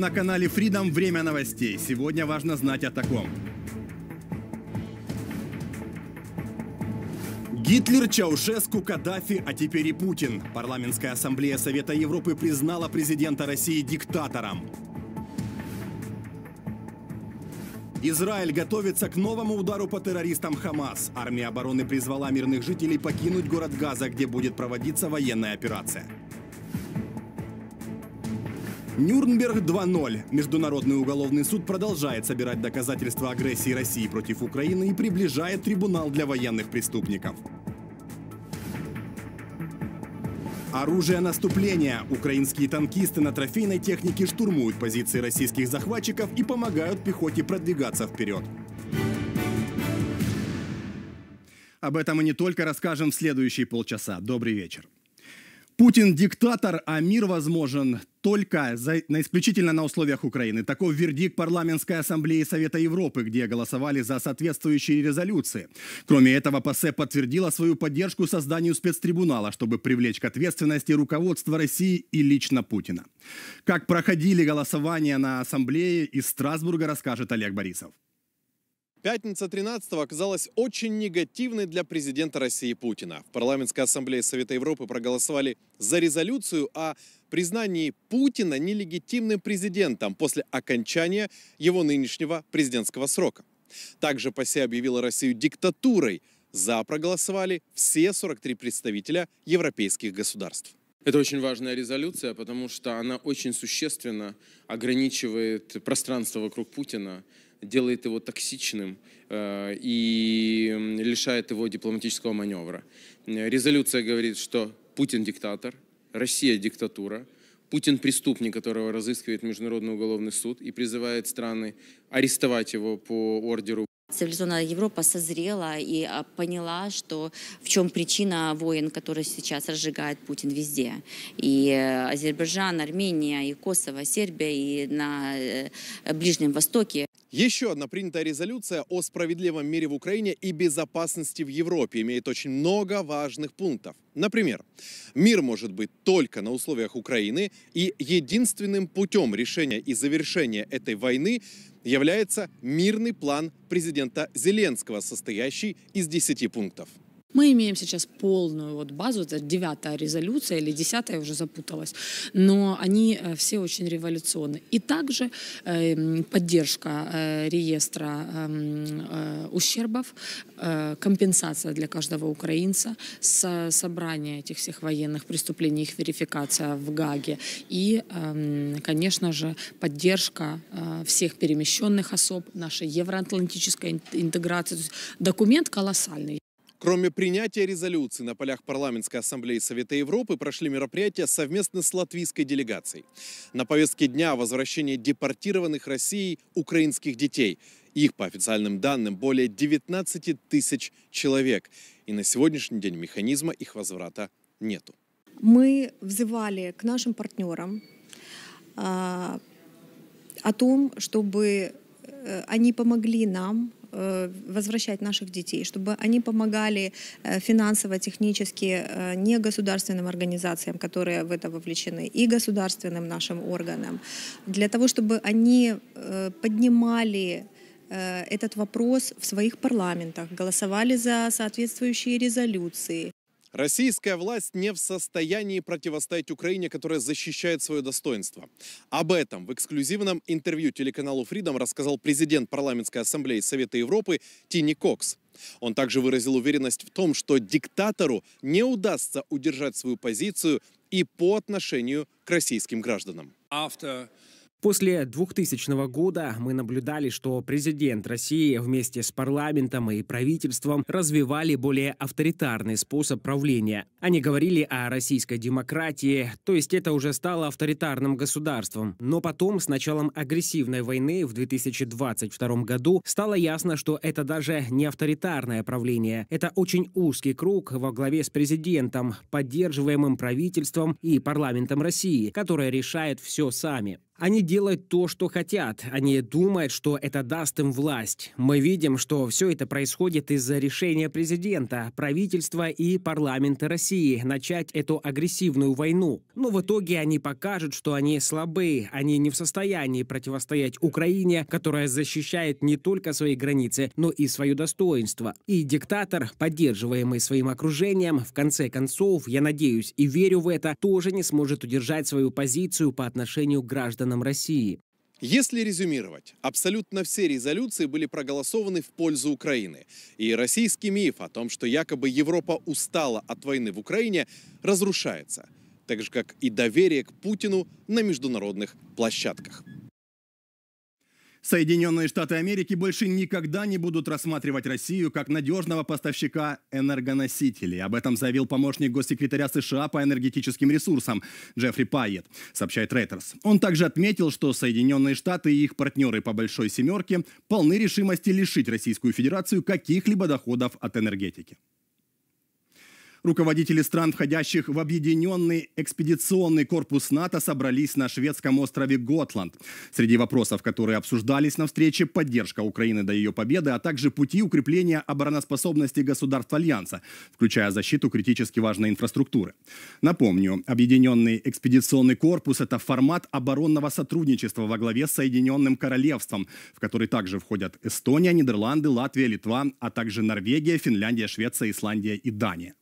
На канале Freedom время новостей. Сегодня важно знать о таком. Гитлер, Чаушеску, Каддафи, а теперь и Путин. Парламентская ассамблея Совета Европы признала президента России диктатором. Израиль готовится к новому удару по террористам Хамас. Армия обороны призвала мирных жителей покинуть город Газа, где будет проводиться военная операция. Нюрнберг 2.0. Международный уголовный суд продолжает собирать доказательства агрессии России против Украины и приближает трибунал для военных преступников. Оружие наступления. Украинские танкисты на трофейной технике штурмуют позиции российских захватчиков и помогают пехоте продвигаться вперед. Об этом мы не только расскажем в следующие полчаса. Добрый вечер. Путин диктатор, а мир возможен только за, на исключительно на условиях Украины. Таков вердикт Парламентской ассамблеи Совета Европы, где голосовали за соответствующие резолюции. Кроме этого, ПАСЕ подтвердила свою поддержку созданию спецтрибунала, чтобы привлечь к ответственности руководство России и лично Путина. Как проходили голосования на ассамблее, из Страсбурга расскажет Олег Борисов. Пятница 13 оказалась очень негативной для президента России Путина. В парламентской ассамблее Совета Европы проголосовали за резолюцию о а признании Путина нелегитимным президентом после окончания его нынешнего президентского срока. Также ПАСЕ объявила Россию диктатурой. За проголосовали все 43 представителя европейских государств. Это очень важная резолюция, потому что она очень существенно ограничивает пространство вокруг Путина, делает его токсичным э, и лишает его дипломатического маневра. Резолюция говорит, что Путин диктатор – Россия – диктатура, Путин – преступник, которого разыскивает Международный уголовный суд и призывает страны арестовать его по ордеру Цивилизованная Европа созрела и а, поняла, что в чем причина войн, которые сейчас разжигает Путин везде. И э, Азербайджан, Армения, и Косово, Сербия, и на э, Ближнем Востоке. Еще одна принятая резолюция о справедливом мире в Украине и безопасности в Европе имеет очень много важных пунктов. Например, мир может быть только на условиях Украины, и единственным путем решения и завершения этой войны является мирный план президента Зеленского, состоящий из 10 пунктов. Мы имеем сейчас полную вот базу, это девятая резолюция или десятая, уже запуталась, но они э, все очень революционны. И также э, поддержка э, реестра эм, э, ущербов, э, компенсация для каждого украинца, со, собрание этих всех военных преступлений, их верификация в Гаге и, эм, конечно же, поддержка э, всех перемещенных особ, нашей евроатлантической интеграции. документ колоссальный. Кроме принятия резолюции на полях Парламентской ассамблеи Совета Европы прошли мероприятия совместно с латвийской делегацией. На повестке дня возвращение депортированных Россией украинских детей. Их, по официальным данным, более 19 тысяч человек. И на сегодняшний день механизма их возврата нету. Мы взывали к нашим партнерам а, о том, чтобы э, они помогли нам Э, возвращать наших детей, чтобы они помогали э, финансово, технически э, не государственным организациям, которые в это вовлечены, и государственным нашим органам, для того, чтобы они поднимали этот вопрос в своих парламентах, голосовали за соответствующие резолюции. Российская власть не в состоянии противостоять Украине, которая защищает свое достоинство. Об этом в эксклюзивном интервью телеканалу Freedom рассказал президент парламентской ассамблеи Совета Европы Тини Кокс. Он также выразил уверенность в том, что диктатору не удастся удержать свою позицию и по отношению к российским гражданам. After После 2000 года мы наблюдали, что президент России вместе с парламентом и правительством развивали более авторитарный способ правления. Они говорили о российской демократии, то есть это уже стало авторитарным государством. Но потом, с началом агрессивной войны в 2022 году, стало ясно, что это даже не авторитарное правление. Это очень узкий круг во главе с президентом, поддерживаемым правительством и парламентом России, которое решает все сами. Они делают то, что хотят. Они думают, что это даст им власть. Мы видим, что все это происходит из-за решения президента, правительства и парламента России начать эту агрессивную войну. Но в итоге они покажут, что они слабы, они не в состоянии противостоять Украине, которая защищает не только свои границы, но и свое достоинство. И диктатор, поддерживаемый своим окружением, в конце концов, я надеюсь и верю в это, тоже не сможет удержать свою позицию по отношению к гражданам странам России. Если резюмировать, абсолютно все резолюции были проголосованы в пользу Украины. И российский миф о том, что якобы Европа устала от войны в Украине, разрушается. Так же, как и доверие к Путину на международных площадках. Соединенные Штаты Америки больше никогда не будут рассматривать Россию как надежного поставщика энергоносителей. Об этом заявил помощник госсекретаря США по энергетическим ресурсам Джеффри Пайет, сообщает Reuters. Он также отметил, что Соединенные Штаты и их партнеры по Большой Семерке полны решимости лишить Российскую Федерацию каких-либо доходов от энергетики. Руководители стран, входящих в объединенный экспедиционный корпус НАТО, собрались на шведском острове Готланд. Среди вопросов, которые обсуждались на встрече, поддержка Украины до ее победы, а также пути укрепления обороноспособности государств Альянса, включая защиту критически важной инфраструктуры. Напомню, объединенный экспедиционный корпус – это формат оборонного сотрудничества во главе с Соединенным Королевством, в который также входят Эстония, Нидерланды, Латвия, Литва, а также Норвегия, Финляндия, Швеция, Исландия и Дания.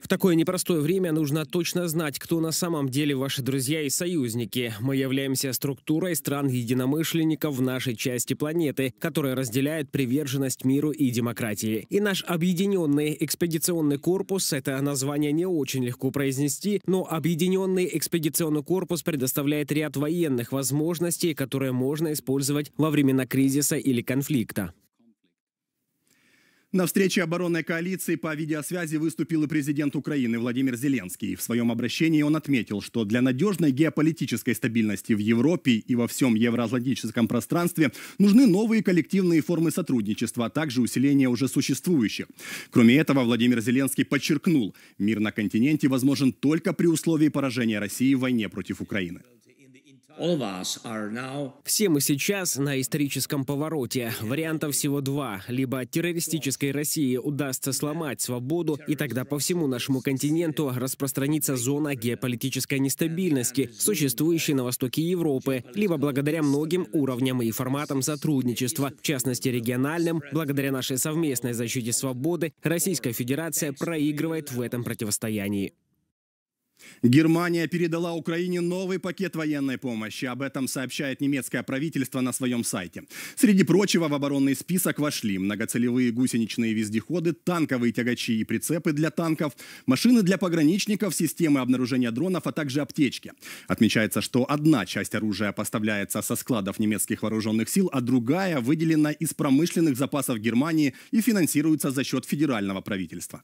В такое непростое время нужно точно знать, кто на самом деле ваши друзья и союзники. Мы являемся структурой стран-единомышленников в нашей части планеты, которая разделяет приверженность миру и демократии. И наш объединенный экспедиционный корпус, это название не очень легко произнести, но объединенный экспедиционный корпус предоставляет ряд военных возможностей, которые можно использовать во времена кризиса или конфликта. На встрече оборонной коалиции по видеосвязи выступил и президент Украины Владимир Зеленский. В своем обращении он отметил, что для надежной геополитической стабильности в Европе и во всем евроатлантическом пространстве нужны новые коллективные формы сотрудничества, а также усиление уже существующих. Кроме этого, Владимир Зеленский подчеркнул, мир на континенте возможен только при условии поражения России в войне против Украины. Все мы сейчас на историческом повороте. Вариантов всего два. Либо террористической России удастся сломать свободу, и тогда по всему нашему континенту распространится зона геополитической нестабильности, существующей на востоке Европы, либо благодаря многим уровням и форматам сотрудничества, в частности региональным, благодаря нашей совместной защите свободы, Российская Федерация проигрывает в этом противостоянии. Германия передала Украине новый пакет военной помощи. Об этом сообщает немецкое правительство на своем сайте. Среди прочего в оборонный список вошли многоцелевые гусеничные вездеходы, танковые тягачи и прицепы для танков, машины для пограничников, системы обнаружения дронов, а также аптечки. Отмечается, что одна часть оружия поставляется со складов немецких вооруженных сил, а другая выделена из промышленных запасов Германии и финансируется за счет федерального правительства.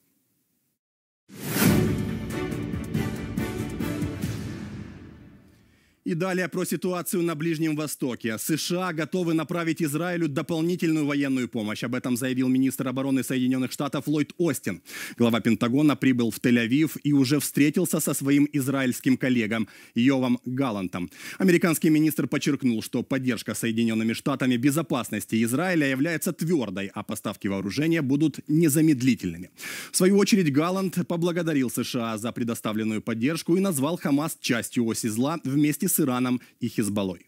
И далее про ситуацию на Ближнем Востоке. США готовы направить Израилю дополнительную военную помощь. Об этом заявил министр обороны Соединенных Штатов Ллойд Остин. Глава Пентагона прибыл в Тель-Авив и уже встретился со своим израильским коллегом Йовом Галантом. Американский министр подчеркнул, что поддержка Соединенными Штатами безопасности Израиля является твердой, а поставки вооружения будут незамедлительными. В свою очередь Галант поблагодарил США за предоставленную поддержку и назвал Хамас частью оси зла вместе с с Ираном и Хизбаллой.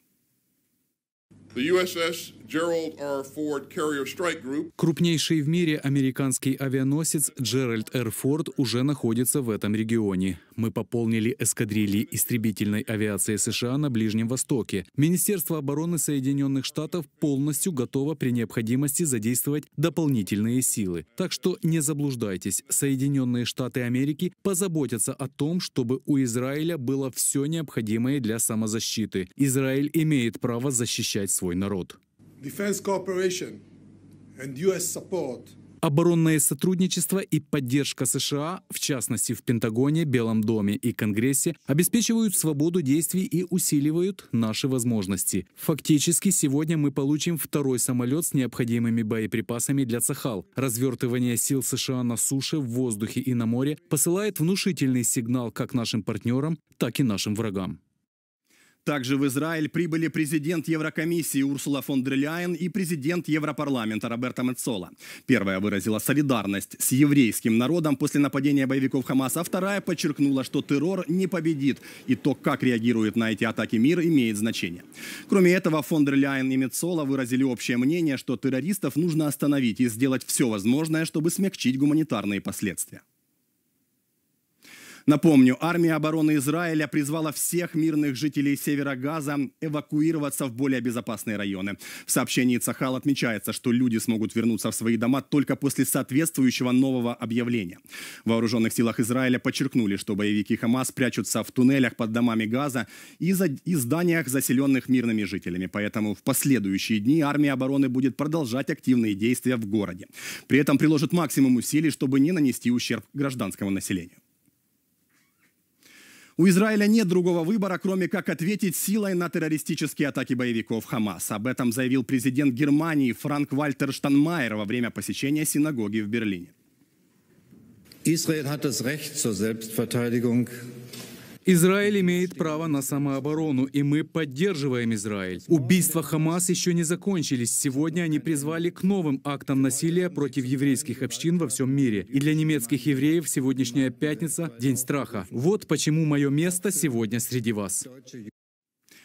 Крупнейший в мире американский авианосец Джеральд Р. Форд уже находится в этом регионе. Мы пополнили эскадрильи истребительной авиации США на Ближнем Востоке. Министерство обороны Соединенных Штатов полностью готово при необходимости задействовать дополнительные силы. Так что не заблуждайтесь, Соединенные Штаты Америки позаботятся о том, чтобы у Израиля было все необходимое для самозащиты. Израиль имеет право защищать свой свой народ. Оборонное сотрудничество и поддержка США, в частности в Пентагоне, Белом доме и Конгрессе, обеспечивают свободу действий и усиливают наши возможности. Фактически сегодня мы получим второй самолет с необходимыми боеприпасами для Сахал. Развертывание сил США на суше, в воздухе и на море посылает внушительный сигнал как нашим партнерам, так и нашим врагам. Также в Израиль прибыли президент Еврокомиссии Урсула фон дер Ляйен и президент Европарламента Роберта Мецола. Первая выразила солидарность с еврейским народом после нападения боевиков ХАМАС. а вторая подчеркнула, что террор не победит, и то, как реагирует на эти атаки мир, имеет значение. Кроме этого, фон дер Ляйен и Мецола выразили общее мнение, что террористов нужно остановить и сделать все возможное, чтобы смягчить гуманитарные последствия. Напомню, армия обороны Израиля призвала всех мирных жителей Севера Газа эвакуироваться в более безопасные районы. В сообщении Цахал отмечается, что люди смогут вернуться в свои дома только после соответствующего нового объявления. В вооруженных силах Израиля подчеркнули, что боевики Хамас прячутся в туннелях под домами Газа и, за... и зданиях, заселенных мирными жителями. Поэтому в последующие дни армия обороны будет продолжать активные действия в городе. При этом приложит максимум усилий, чтобы не нанести ущерб гражданскому населению. У Израиля нет другого выбора, кроме как ответить силой на террористические атаки боевиков Хамас. Об этом заявил президент Германии Франк Вальтер Штанмайер во время посещения синагоги в Берлине. Израиль имеет право на zur Израиль имеет право на самооборону, и мы поддерживаем Израиль. Убийства Хамас еще не закончились. Сегодня они призвали к новым актам насилия против еврейских общин во всем мире. И для немецких евреев сегодняшняя пятница — день страха. Вот почему мое место сегодня среди вас.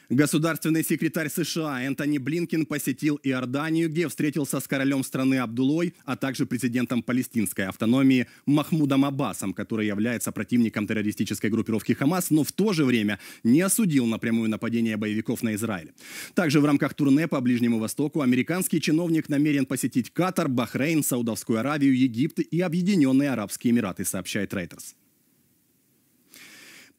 Государственный секретарь США Энтони Блинкин посетил Иорданию, где встретился с королем страны Абдулой, а также президентом палестинской автономии Махмудом Аббасом, который является противником террористической группировки Хамас, но в то же время не осудил напрямую нападение боевиков на Израиль. Также в рамках турне по Ближнему Востоку американский чиновник намерен посетить Катар, Бахрейн, Саудовскую Аравию, Египет и Объединенные Арабские Эмираты, сообщает Reuters.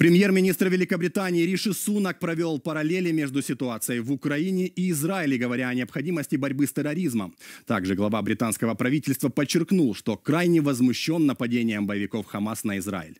Премьер-министр Великобритании Риши Сунак провел параллели между ситуацией в Украине и Израиле, говоря о необходимости борьбы с терроризмом. Также глава британского правительства подчеркнул, что крайне возмущен нападением боевиков Хамас на Израиль.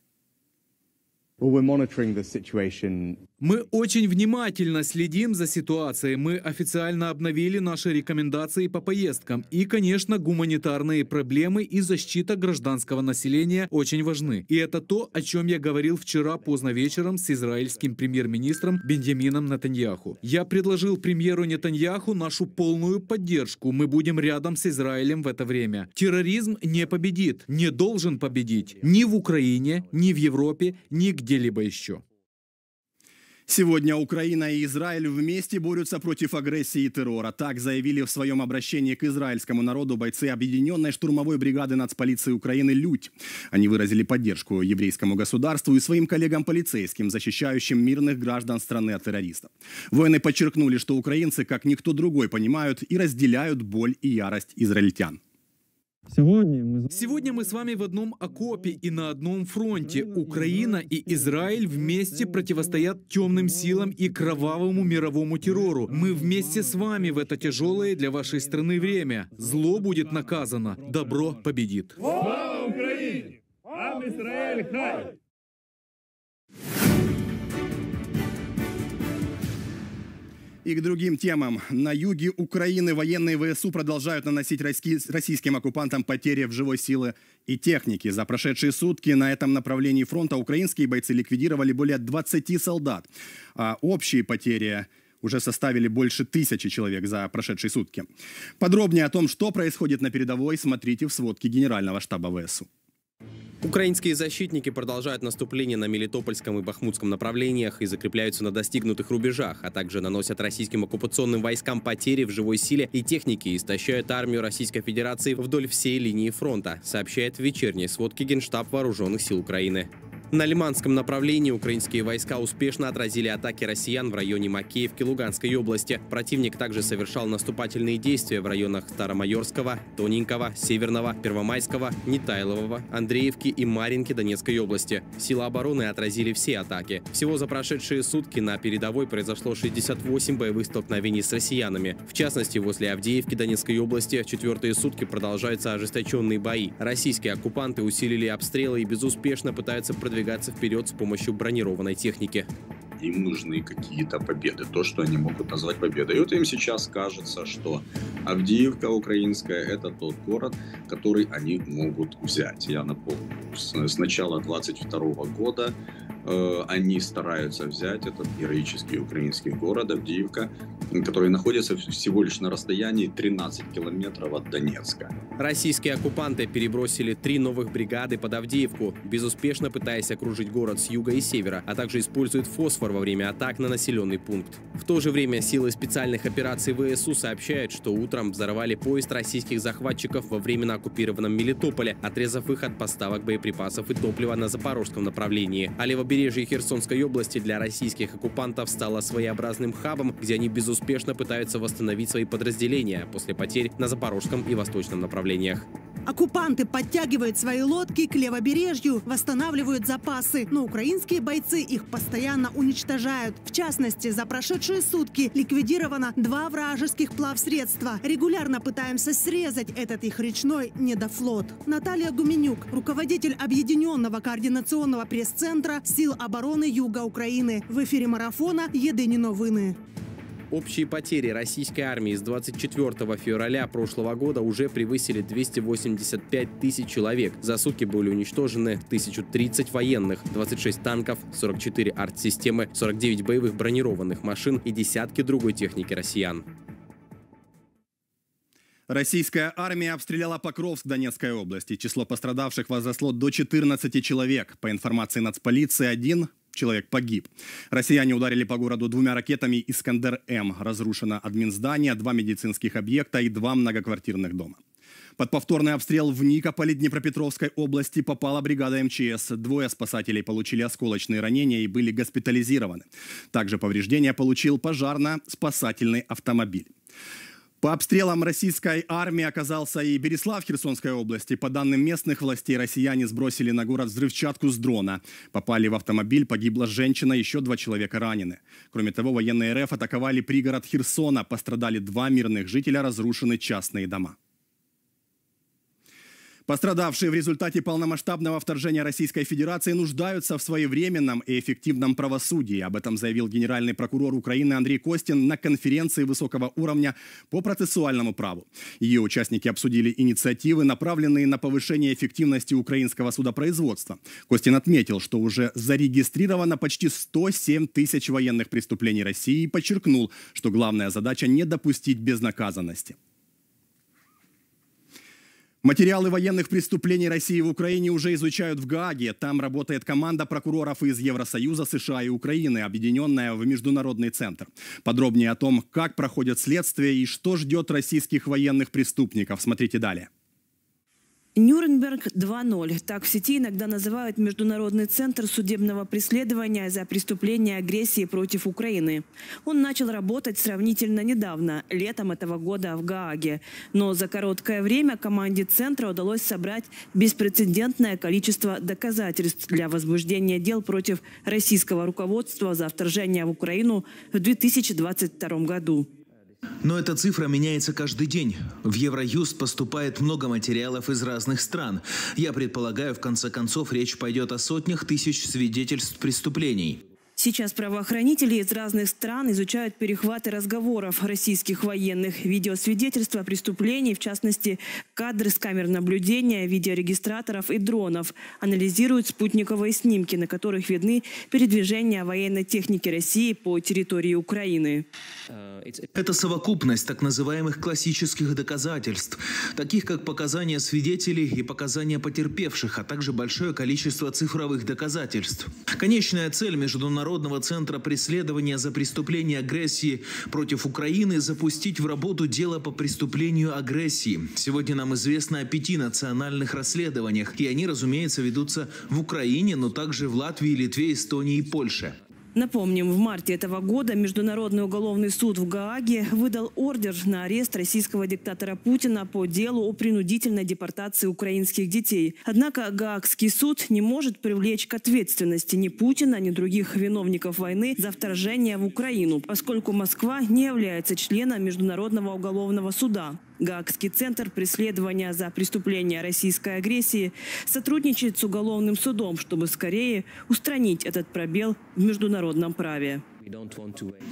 Well, we're monitoring the situation мы очень внимательно следим за ситуацией. Мы официально обновили наши рекомендации по поездкам. И, конечно, гуманитарные проблемы и защита гражданского населения очень важны. И это то, о чем я говорил вчера поздно вечером с израильским премьер-министром Беньямином Нетаньяху. Я предложил премьеру Нетаньяху нашу полную поддержку. Мы будем рядом с Израилем в это время. Терроризм не победит, не должен победить ни в Украине, ни в Европе, ни где-либо еще. Сегодня Украина и Израиль вместе борются против агрессии и террора. Так заявили в своем обращении к израильскому народу бойцы объединенной штурмовой бригады нацполиции Украины «Людь». Они выразили поддержку еврейскому государству и своим коллегам-полицейским, защищающим мирных граждан страны от террористов. Воины подчеркнули, что украинцы, как никто другой, понимают и разделяют боль и ярость израильтян. Сегодня мы... с вами в одном окопе и на одном фронте. Украина и Израиль вместе противостоят темным силам и кровавому мировому террору. Мы вместе с вами в это тяжелое для вашей страны время. Зло будет наказано, добро победит. Слава Украине! Ам Израиль хай! И к другим темам. На юге Украины военные ВСУ продолжают наносить российским оккупантам потери в живой силы и техники. За прошедшие сутки на этом направлении фронта украинские бойцы ликвидировали более 20 солдат. А общие потери уже составили больше тысячи человек за прошедшие сутки. Подробнее о том, что происходит на передовой, смотрите в сводке Генерального штаба ВСУ. Украинские защитники продолжают наступление на Мелитопольском и Бахмутском направлениях и закрепляются на достигнутых рубежах, а также наносят российским оккупационным войскам потери в живой силе и технике и истощают армию Российской Федерации вдоль всей линии фронта, сообщает в вечерней Генштаб Вооруженных сил Украины. На Лиманском направлении украинские войска успешно отразили атаки россиян в районе Макеевки Луганской области. Противник также совершал наступательные действия в районах Старомайорского, Тоненького, Северного, Первомайского, Нетайлового, Андреевки и Маринки Донецкой области. Силы обороны отразили все атаки. Всего за прошедшие сутки на передовой произошло 68 боевых столкновений с россиянами. В частности, возле Авдеевки Донецкой области четвертые сутки продолжаются ожесточенные бои. Российские оккупанты усилили обстрелы и безуспешно пытаются продвигаться продвигаться вперед с помощью бронированной техники. Им нужны какие-то победы, то, что они могут назвать победой. И вот им сейчас кажется, что Авдиевка украинская – это тот город, который они могут взять. Я напомню, с начала 22 года э, они стараются взять этот героический украинский город Авдиевка которые находятся всего лишь на расстоянии 13 километров от Донецка. Российские оккупанты перебросили три новых бригады под Авдеевку, безуспешно пытаясь окружить город с юга и севера, а также используют фосфор во время атак на населенный пункт. В то же время силы специальных операций ВСУ сообщают, что утром взорвали поезд российских захватчиков во временно оккупированном Мелитополе, отрезав их от поставок боеприпасов и топлива на запорожском направлении. А левобережье Херсонской области для российских оккупантов стало своеобразным хабом, где они безуспешно успешно пытаются восстановить свои подразделения после потерь на Запорожском и Восточном направлениях. Оккупанты подтягивают свои лодки к левобережью, восстанавливают запасы, но украинские бойцы их постоянно уничтожают. В частности, за прошедшие сутки ликвидировано два вражеских плавсредства. Регулярно пытаемся срезать этот их речной недофлот. Наталья Гуменюк, руководитель Объединенного координационного пресс-центра сил обороны Юга Украины. В эфире марафона «Едині новини». Общие потери российской армии с 24 февраля прошлого года уже превысили 285 тысяч человек. За сутки были уничтожены 1030 военных, 26 танков, 44 артсистемы, 49 боевых бронированных машин и десятки другой техники россиян. Российская армия обстреляла Покровск Донецкой области. Число пострадавших возросло до 14 человек. По информации нацполиции, один человек погиб. Россияне ударили по городу двумя ракетами «Искандер-М». Разрушено админ здания, два медицинских объекта и два многоквартирных дома. Под повторный обстрел в Никополе Днепропетровской области попала бригада МЧС. Двое спасателей получили осколочные ранения и были госпитализированы. Также повреждения получил пожарно-спасательный автомобиль. По обстрелам российской армии оказался и Береслав Херсонской области. По данным местных властей, россияне сбросили на город взрывчатку с дрона. Попали в автомобиль, погибла женщина, еще два человека ранены. Кроме того, военные РФ атаковали пригород Херсона. Пострадали два мирных жителя, разрушены частные дома. Пострадавшие в результате полномасштабного вторжения Российской Федерации нуждаются в своевременном и эффективном правосудии. Об этом заявил генеральный прокурор Украины Андрей Костин на конференции высокого уровня по процессуальному праву. Ее участники обсудили инициативы, направленные на повышение эффективности украинского судопроизводства. Костин отметил, что уже зарегистрировано почти 107 тысяч военных преступлений России и подчеркнул, что главная задача не допустить безнаказанности. Материалы военных преступлений России в Украине уже изучают в Гааге. Там работает команда прокуроров из Евросоюза, США и Украины, объединенная в Международный центр. Подробнее о том, как проходят следствия и что ждет российских военных преступников, смотрите далее. Нюрнберг 2.0. Так в сети иногда называют Международный центр судебного преследования за преступления агрессии против Украины. Он начал работать сравнительно недавно, летом этого года в Гааге. Но за короткое время команде центра удалось собрать беспрецедентное количество доказательств для возбуждения дел против российского руководства за вторжение в Украину в 2022 году. Но эта цифра меняется каждый день. В Евроюст поступает много материалов из разных стран. Я предполагаю, в конце концов, речь пойдет о сотнях тысяч свидетельств преступлений. Сейчас правоохранители из разных стран изучают перехваты разговоров российских военных, видеосвидетельства преступлений, в частности, кадры с камер наблюдения, видеорегистраторов и дронов. Анализируют спутниковые снимки, на которых видны передвижения военной техники России по территории Украины. Это совокупность так называемых классических доказательств, таких как показания свидетелей и показания потерпевших, а также большое количество цифровых доказательств. Конечная цель международного Международного центра преследования за преступление агрессии против Украины запустить в работу дело по преступлению агрессии. Сегодня нам известно о пяти национальных расследованиях, и они, разумеется, ведутся в Украине, но также в Латвии, Литве, Эстонии и Польше. Напомним, в марте этого года Международный уголовный суд в Гааге выдал ордер на арест российского диктатора Путина по делу о принудительной депортации украинских детей. Однако Гаагский суд не может привлечь к ответственности ни Путина, ни других виновников войны за вторжение в Украину, поскольку Москва не является членом Международного уголовного суда. Гаагский центр преследования за преступления российской агрессии сотрудничает с уголовным судом, чтобы скорее устранить этот пробел в международном праве.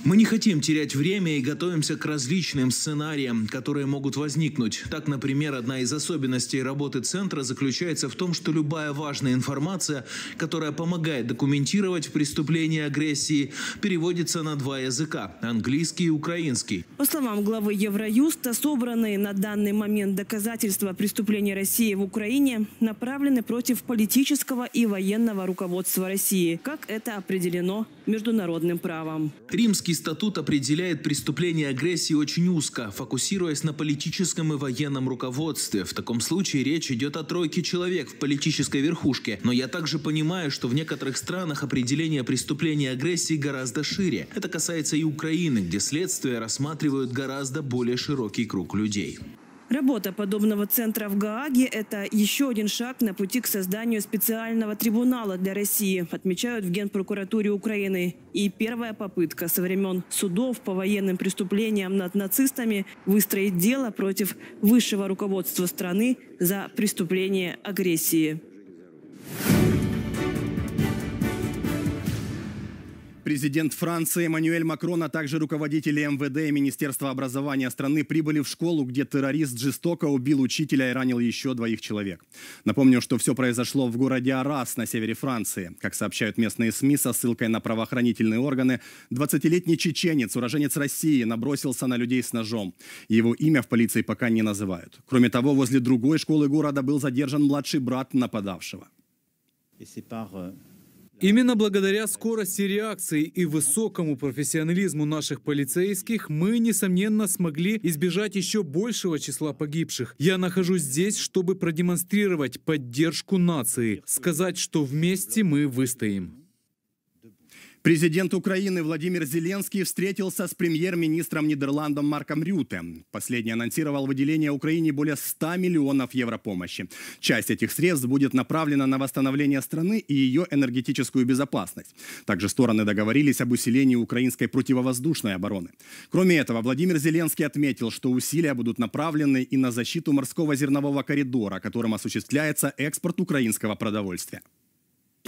Мы не хотим терять время и готовимся к различным сценариям, которые могут возникнуть. Так, например, одна из особенностей работы центра заключается в том, что любая важная информация, которая помогает документировать преступление агрессии, переводится на два языка – английский и украинский. По словам главы Евроюста, собранные на данный момент доказательства преступления России в Украине направлены против политического и военного руководства России, как это определено международным правом правам. Римский статут определяет преступление агрессии очень узко, фокусируясь на политическом и военном руководстве. В таком случае речь идет о тройке человек в политической верхушке. Но я также понимаю, что в некоторых странах определение преступления агрессии гораздо шире. Это касается и Украины, где следствие рассматривают гораздо более широкий круг людей. Работа подобного центра в Гааге – это еще один шаг на пути к созданию специального трибунала для России, отмечают в Генпрокуратуре Украины. И первая попытка со времен судов по военным преступлениям над нацистами выстроить дело против высшего руководства страны за преступление агрессии. Президент Франции Эммануэль Макрон, а также руководители МВД и Министерства образования страны прибыли в школу, где террорист жестоко убил учителя и ранил еще двоих человек. Напомню, что все произошло в городе Арас на севере Франции. Как сообщают местные СМИ со ссылкой на правоохранительные органы, 20-летний чеченец, уроженец России, набросился на людей с ножом. Его имя в полиции пока не называют. Кроме того, возле другой школы города был задержан младший брат нападавшего. Именно благодаря скорости реакции и высокому профессионализму наших полицейских мы, несомненно, смогли избежать еще большего числа погибших. Я нахожусь здесь, чтобы продемонстрировать поддержку нации, сказать, что вместе мы выстоим. Президент Украины Владимир Зеленский встретился с премьер-министром Нидерландом Марком Рюте. Последний анонсировал выделение Украине более 100 миллионов евро помощи. Часть этих средств будет направлена на восстановление страны и ее энергетическую безопасность. Также стороны договорились об усилении украинской противовоздушной обороны. Кроме этого, Владимир Зеленский отметил, что усилия будут направлены и на защиту морского зернового коридора, которым осуществляется экспорт украинского продовольствия.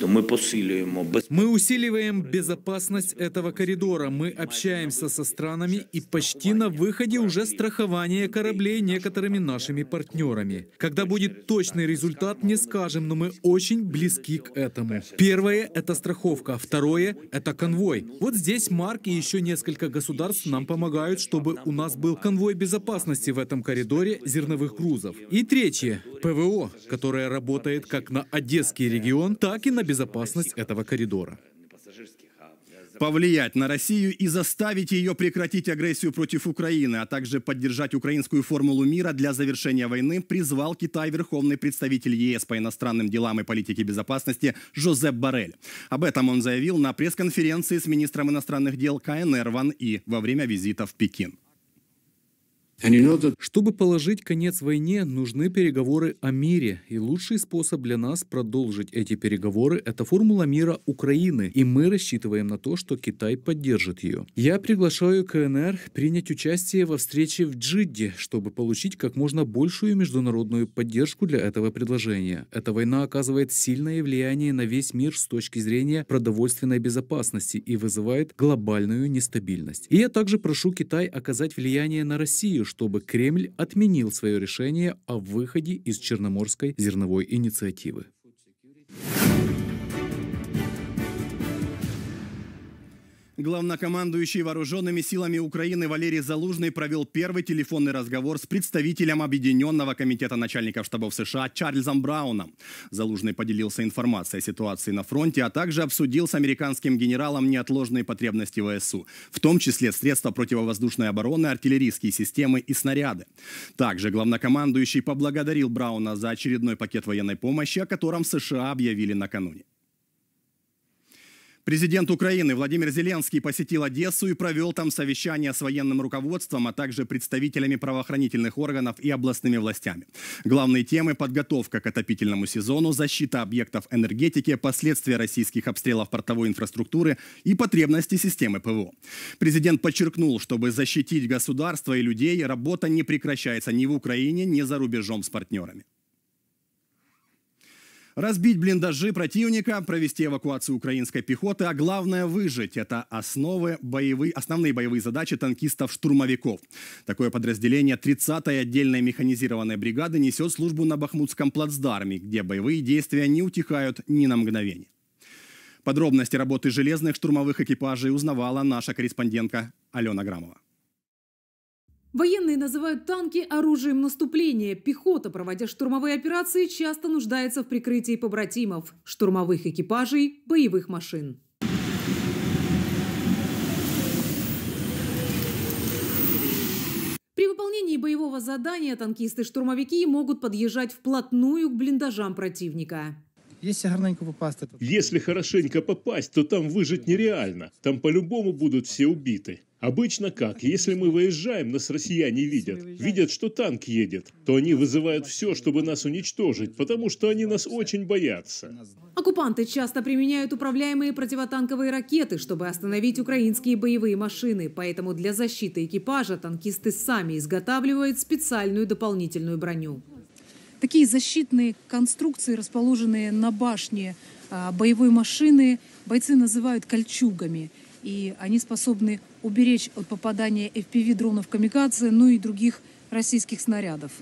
Мы посиливаем. Мы усиливаем безопасность этого коридора. Мы общаемся со странами и почти на выходе уже страхование кораблей некоторыми нашими партнерами. Когда будет точный результат, не скажем, но мы очень близки к этому. Первое — это страховка. А второе — это конвой. Вот здесь Марк и еще несколько государств нам помогают, чтобы у нас был конвой безопасности в этом коридоре зерновых грузов. И третье — ПВО, которое работает как на Одесский регион, так и на безопасность этого коридора. Повлиять на Россию и заставить ее прекратить агрессию против Украины, а также поддержать украинскую формулу мира для завершения войны, призвал Китай верховный представитель ЕС по иностранным делам и политике безопасности Жозеп Барель. Об этом он заявил на пресс-конференции с министром иностранных дел КНР Ван И во время визита в Пекин. Чтобы положить конец войне, нужны переговоры о мире, и лучший способ для нас продолжить эти переговоры – это формула мира Украины, и мы рассчитываем на то, что Китай поддержит ее. Я приглашаю КНР принять участие во встрече в Джидде, чтобы получить как можно большую международную поддержку для этого предложения. Эта война оказывает сильное влияние на весь мир с точки зрения продовольственной безопасности и вызывает глобальную нестабильность. И я также прошу Китай оказать влияние на Россию, чтобы Кремль отменил свое решение о выходе из Черноморской зерновой инициативы. Главнокомандующий вооруженными силами Украины Валерий Залужный провел первый телефонный разговор с представителем Объединенного комитета начальников штабов США Чарльзом Брауном. Залужный поделился информацией о ситуации на фронте, а также обсудил с американским генералом неотложные потребности ВСУ, в том числе средства противовоздушной обороны, артиллерийские системы и снаряды. Также главнокомандующий поблагодарил Брауна за очередной пакет военной помощи, о котором США объявили накануне. Президент Украины Владимир Зеленский посетил Одессу и провел там совещание с военным руководством, а также представителями правоохранительных органов и областными властями. Главные темы – подготовка к отопительному сезону, защита объектов энергетики, последствия российских обстрелов портовой инфраструктуры и потребности системы ПВО. Президент подчеркнул, чтобы защитить государство и людей, работа не прекращается ни в Украине, ни за рубежом с партнерами. Разбить блиндажи противника, провести эвакуацию украинской пехоты, а главное выжить – это основы боевые, основные боевые задачи танкистов-штурмовиков. Такое подразделение 30-й отдельной механизированной бригады несет службу на Бахмутском плацдарме, где боевые действия не утихают ни на мгновение. Подробности работы железных штурмовых экипажей узнавала наша корреспондентка Алена Грамова. Военные называют танки оружием наступления. Пехота, проводя штурмовые операции, часто нуждается в прикрытии побратимов, штурмовых экипажей, боевых машин. При выполнении боевого задания танкисты-штурмовики могут подъезжать вплотную к блиндажам противника. Если хорошенько попасть, то Если хорошенько попасть, то там выжить нереально. Там по-любому будут все убиты. Обычно как? Если мы выезжаем, нас россияне видят. Видят, что танк едет. То они вызывают все, чтобы нас уничтожить, потому что они нас очень боятся. Оккупанты часто применяют управляемые противотанковые ракеты, чтобы остановить украинские боевые машины. Поэтому для защиты экипажа танкисты сами изготавливают специальную дополнительную броню. Такие защитные конструкции, расположенные на башне а, боевой машины, бойцы называют кольчугами – и они способны уберечь от попадания FPV-дронов «Камикадзе», ну и других российских снарядов.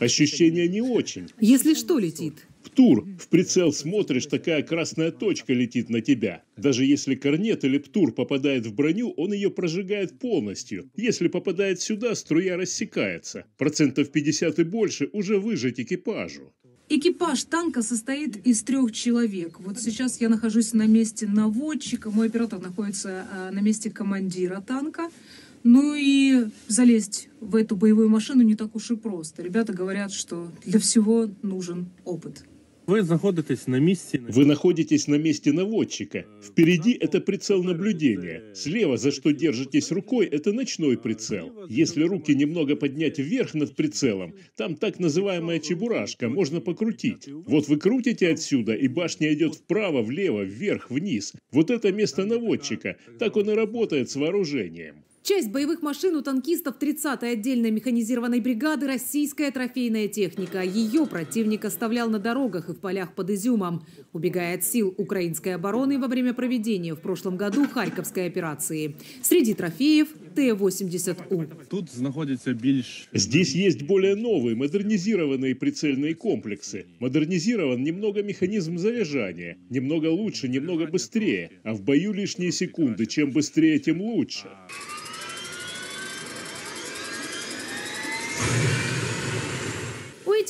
Ощущение не очень. Если что летит? В тур, в прицел смотришь, такая красная точка летит на тебя. Даже если корнет или птур попадает в броню, он ее прожигает полностью. Если попадает сюда, струя рассекается. Процентов 50 и больше уже выжить экипажу. Экипаж танка состоит из трех человек. Вот сейчас я нахожусь на месте наводчика, мой оператор находится а, на месте командира танка. Ну и залезть в эту боевую машину не так уж и просто. Ребята говорят, что для всего нужен опыт. Вы находитесь на месте... Вы находитесь на месте наводчика. Впереди это прицел наблюдения. Слева, за что держитесь рукой, это ночной прицел. Если руки немного поднять вверх над прицелом, там так называемая чебурашка, можно покрутить. Вот вы крутите отсюда, и башня идет вправо, влево, вверх, вниз. Вот это место наводчика. Так он и работает с вооружением. Часть боевых машин у танкистов 30-й отдельной механизированной бригады – российская трофейная техника. Ее противник оставлял на дорогах и в полях под Изюмом, убегая от сил украинской обороны во время проведения в прошлом году Харьковской операции. Среди трофеев – Т-80У. Тут находится больше... Здесь есть более новые, модернизированные прицельные комплексы. Модернизирован немного механизм заряжания. Немного лучше, немного быстрее. А в бою лишние секунды. Чем быстрее, тем лучше.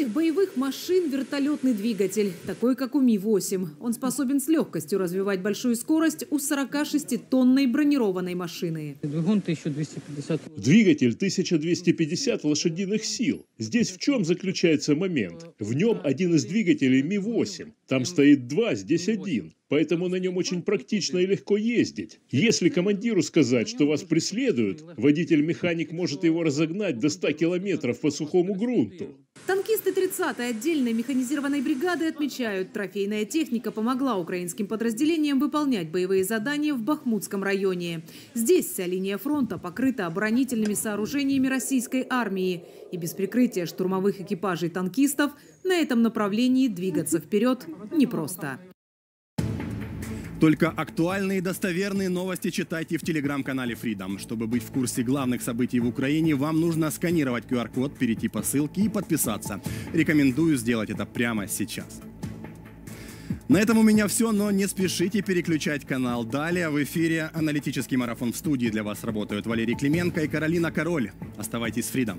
этих боевых машин вертолетный двигатель, такой как у Ми-8. Он способен с легкостью развивать большую скорость у 46-тонной бронированной машины. Двигатель 1250 лошадиных сил. Здесь в чем заключается момент? В нем один из двигателей Ми-8. Там стоит два, здесь один поэтому на нем очень практично и легко ездить. Если командиру сказать, что вас преследуют, водитель-механик может его разогнать до 100 километров по сухому грунту. Танкисты 30-й отдельной механизированной бригады отмечают, трофейная техника помогла украинским подразделениям выполнять боевые задания в Бахмутском районе. Здесь вся линия фронта покрыта оборонительными сооружениями российской армии. И без прикрытия штурмовых экипажей танкистов на этом направлении двигаться вперед непросто. Только актуальные и достоверные новости читайте в телеграм-канале Freedom. Чтобы быть в курсе главных событий в Украине, вам нужно сканировать QR-код, перейти по ссылке и подписаться. Рекомендую сделать это прямо сейчас. На этом у меня все, но не спешите переключать канал. Далее в эфире аналитический марафон в студии. Для вас работают Валерий Клименко и Каролина Король. Оставайтесь с Freedom.